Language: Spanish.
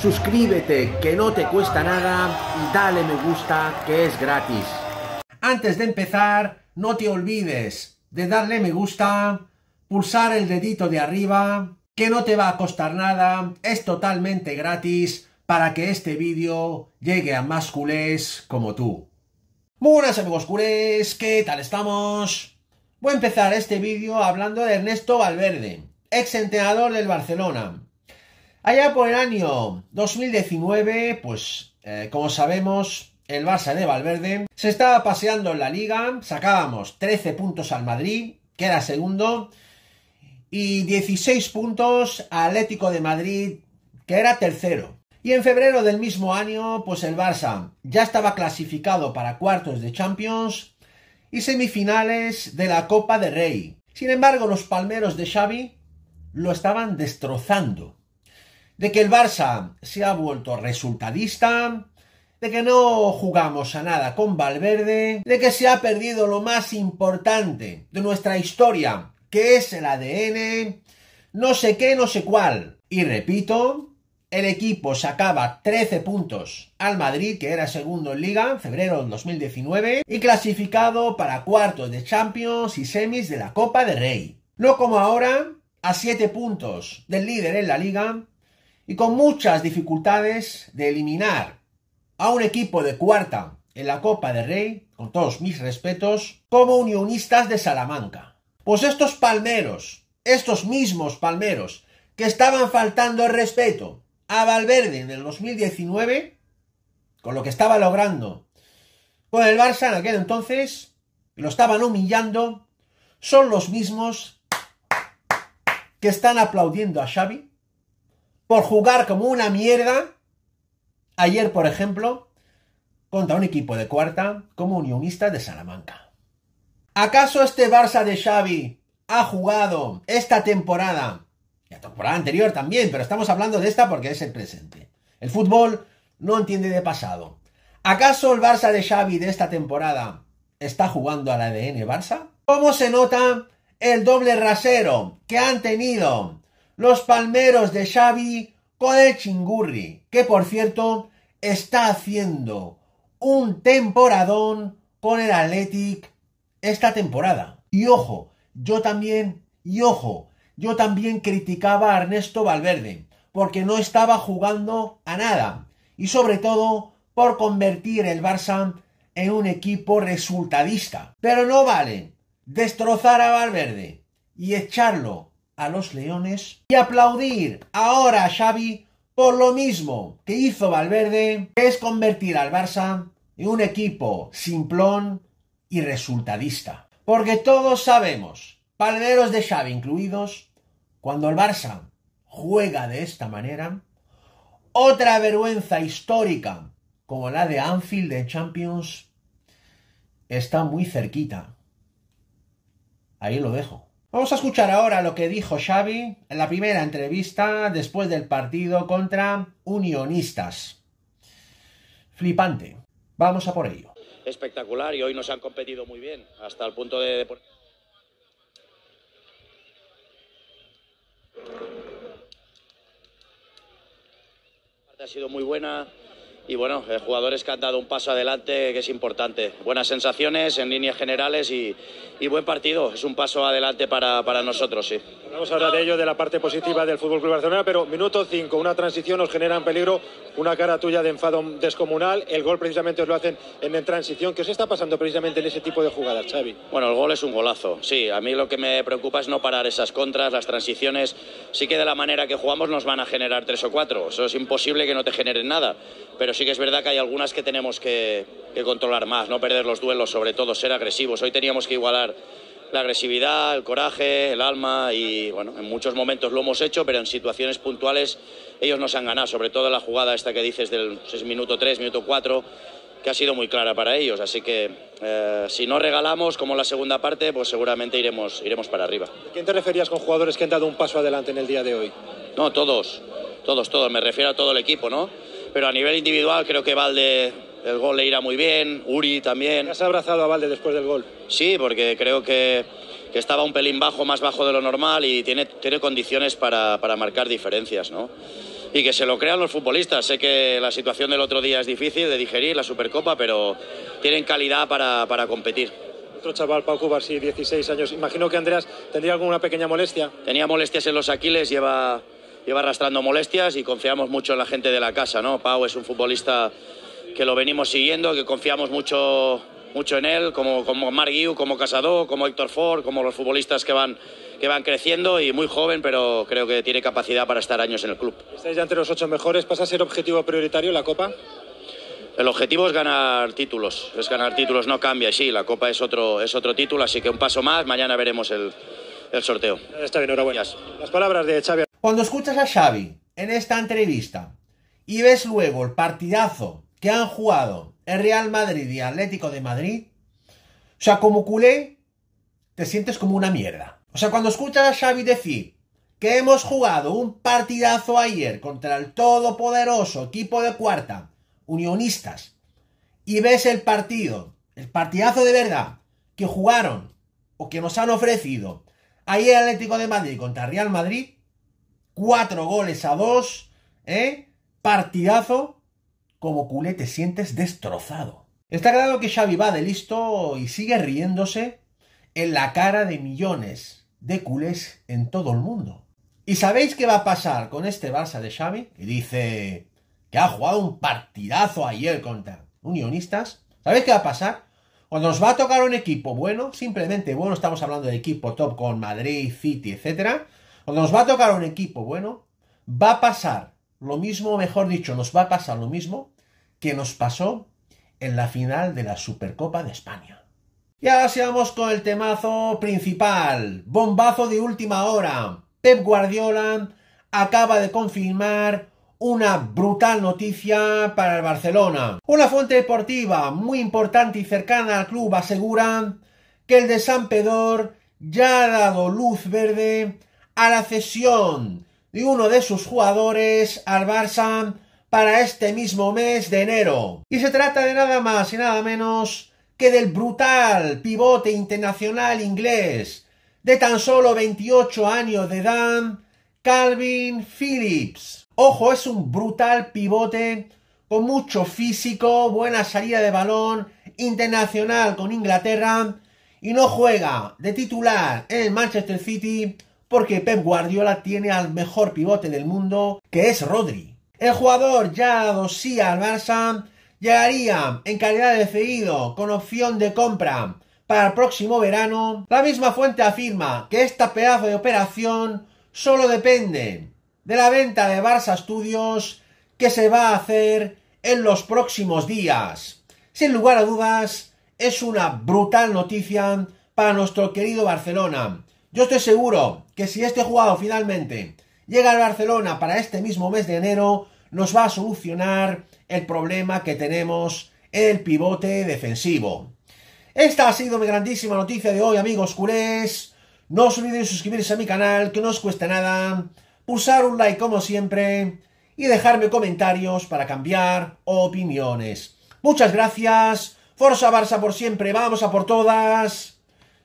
suscríbete que no te cuesta nada y dale me gusta que es gratis. Antes de empezar, no te olvides de darle me gusta, pulsar el dedito de arriba, que no te va a costar nada, es totalmente gratis para que este vídeo llegue a más culés como tú. Buenas amigos culés, ¿qué tal estamos? Voy a empezar este vídeo hablando de Ernesto Valverde, ex entrenador del Barcelona, Allá por el año 2019, pues eh, como sabemos, el Barça de Valverde se estaba paseando en la liga, sacábamos 13 puntos al Madrid, que era segundo, y 16 puntos al Atlético de Madrid, que era tercero. Y en febrero del mismo año, pues el Barça ya estaba clasificado para cuartos de Champions y semifinales de la Copa de Rey. Sin embargo, los palmeros de Xavi lo estaban destrozando de que el Barça se ha vuelto resultadista, de que no jugamos a nada con Valverde, de que se ha perdido lo más importante de nuestra historia, que es el ADN, no sé qué, no sé cuál. Y repito, el equipo sacaba 13 puntos al Madrid, que era segundo en liga en febrero de 2019, y clasificado para cuartos de Champions y semis de la Copa de Rey. No como ahora, a 7 puntos del líder en la liga, y con muchas dificultades de eliminar a un equipo de cuarta en la Copa de Rey, con todos mis respetos, como unionistas de Salamanca. Pues estos palmeros, estos mismos palmeros, que estaban faltando el respeto a Valverde en el 2019, con lo que estaba logrando con el Barça en aquel entonces, lo estaban humillando, son los mismos que están aplaudiendo a Xavi, por jugar como una mierda. Ayer, por ejemplo, contra un equipo de cuarta como Unionista de Salamanca. ¿Acaso este Barça de Xavi ha jugado esta temporada? La temporada anterior también, pero estamos hablando de esta porque es el presente. El fútbol no entiende de pasado. ¿Acaso el Barça de Xavi de esta temporada está jugando al ADN Barça? ¿Cómo se nota el doble rasero que han tenido los palmeros de Xavi con el Chingurri, que por cierto está haciendo un temporadón con el Athletic esta temporada. Y ojo, yo también, y ojo, yo también criticaba a Ernesto Valverde, porque no estaba jugando a nada, y sobre todo por convertir el Barça en un equipo resultadista. Pero no vale destrozar a Valverde y echarlo a los Leones y aplaudir ahora a Xavi por lo mismo que hizo Valverde, que es convertir al Barça en un equipo simplón y resultadista. Porque todos sabemos, palmeros de Xavi incluidos, cuando el Barça juega de esta manera, otra vergüenza histórica como la de Anfield de Champions está muy cerquita. Ahí lo dejo. Vamos a escuchar ahora lo que dijo Xavi en la primera entrevista después del partido contra Unionistas. Flipante. Vamos a por ello. Espectacular y hoy nos han competido muy bien, hasta el punto de... Ha sido muy buena, y bueno, eh, jugadores que han dado un paso adelante que es importante. Buenas sensaciones en líneas generales y, buen partido. Es un paso adelante para, para, nosotros, sí. Vamos a hablar de ello, de la parte positiva del Fútbol Club Barcelona, pero minuto 5, una transición nos genera en peligro, una cara tuya de enfado descomunal. El gol precisamente os lo hacen en, en transición. ¿Qué os está pasando precisamente en ese tipo de jugadas, Xavi? Bueno, el gol es un golazo. Sí, a mí lo que me preocupa es no parar esas contras, las transiciones. Sí que de la manera que jugamos nos van a generar tres o cuatro. Eso es imposible que no te generen nada. Pero sí que es verdad que hay algunas que tenemos que, controlar más, no perder los duelos, sobre todo ser agresivos. Hoy teníamos que igualar la agresividad, el coraje, el alma y bueno, en muchos momentos lo hemos hecho, pero en situaciones puntuales ellos nos han ganado, sobre todo la jugada esta que dices del minuto 3, minuto 4, que ha sido muy clara para ellos, así que eh, si no regalamos como la segunda parte, pues seguramente iremos, iremos para arriba. ¿A quién te referías con jugadores que han dado un paso adelante en el día de hoy? No, todos, todos, todos, me refiero a todo el equipo, ¿no? pero a nivel individual creo que Valde el gol le irá muy bien, Uri también. ¿Has abrazado a Valde después del gol? Sí, porque creo que, estaba un pelín bajo, más bajo de lo normal y tiene, tiene condiciones para, marcar diferencias, ¿no? y que se lo crean los futbolistas. Sé que la situación del otro día es difícil de digerir, la Supercopa, pero tienen calidad para, competir. Otro chaval, Pau sí, 16 años. Imagino que Andreas tendría alguna pequeña molestia. Tenía molestias en los Aquiles, lleva lleva arrastrando molestias y confiamos mucho en la gente de la casa, ¿no? Pau es un futbolista que lo venimos siguiendo, que confiamos mucho, mucho en él, como, como como Casado, como Héctor Ford, como los futbolistas que van, que van creciendo y muy joven, pero creo que tiene capacidad para estar años en el club. Estáis ya entre los ocho mejores, ¿pasa a ser objetivo prioritario la Copa? El objetivo es ganar títulos, es ganar títulos, no cambia, sí, la Copa es otro, es otro título, así que un paso más, mañana veremos el, el sorteo. Está bien, enhorabuena. Las palabras de Xavi. Cuando escuchas a Xavi en esta entrevista y ves luego el partidazo que han jugado el Real Madrid y Atlético de Madrid, o sea, como culé, te sientes como una mierda. O sea, cuando escuchas a Xavi decir que hemos jugado un partidazo ayer contra el todopoderoso equipo de cuarta, Unionistas, y ves el partido, el partidazo de verdad que jugaron o que nos han ofrecido ayer Atlético de Madrid contra Real Madrid, cuatro goles a dos, ¿eh? Partidazo, como culé te sientes destrozado. Está claro que Xavi va de listo y sigue riéndose en la cara de millones de culés en todo el mundo. ¿Y sabéis qué va a pasar con este Barça de Xavi? Que dice que ha jugado un partidazo ayer contra unionistas. ¿Sabéis qué va a pasar? Cuando nos va a tocar un equipo bueno, simplemente bueno, estamos hablando de equipo top con Madrid, City, etcétera, nos va a tocar un equipo bueno, va a pasar lo mismo, mejor dicho, nos va a pasar lo mismo que nos pasó en la final de la Supercopa de España. Y ahora sigamos con el temazo principal, bombazo de última hora. Pep Guardiola acaba de confirmar una brutal noticia para el Barcelona. Una fuente deportiva muy importante y cercana al club asegura que el de San Pedro ya ha dado luz verde a la cesión de uno de sus jugadores al Barça para este mismo mes de enero. Y se trata de nada más y nada menos que del brutal pivote internacional inglés de tan solo 28 años de edad, Calvin Phillips. Ojo, es un brutal pivote con mucho físico, buena salida de balón, internacional con Inglaterra y no juega de titular en Manchester City porque Pep Guardiola tiene al mejor pivote del mundo, que es Rodri. El jugador ya dosía al Barça llegaría en calidad de cedido con opción de compra para el próximo verano. La misma fuente afirma que esta pedazo de operación solo depende de la venta de Barça Studios que se va a hacer en los próximos días. Sin lugar a dudas, es una brutal noticia para nuestro querido Barcelona, yo estoy seguro que si este jugador finalmente llega al Barcelona para este mismo mes de enero, nos va a solucionar el problema que tenemos en el pivote defensivo. Esta ha sido mi grandísima noticia de hoy, amigos culés. No os olvidéis suscribirse a mi canal, que no os cuesta nada, pulsar un like como siempre y dejarme comentarios para cambiar opiniones. Muchas gracias, Forza Barça por siempre, vamos a por todas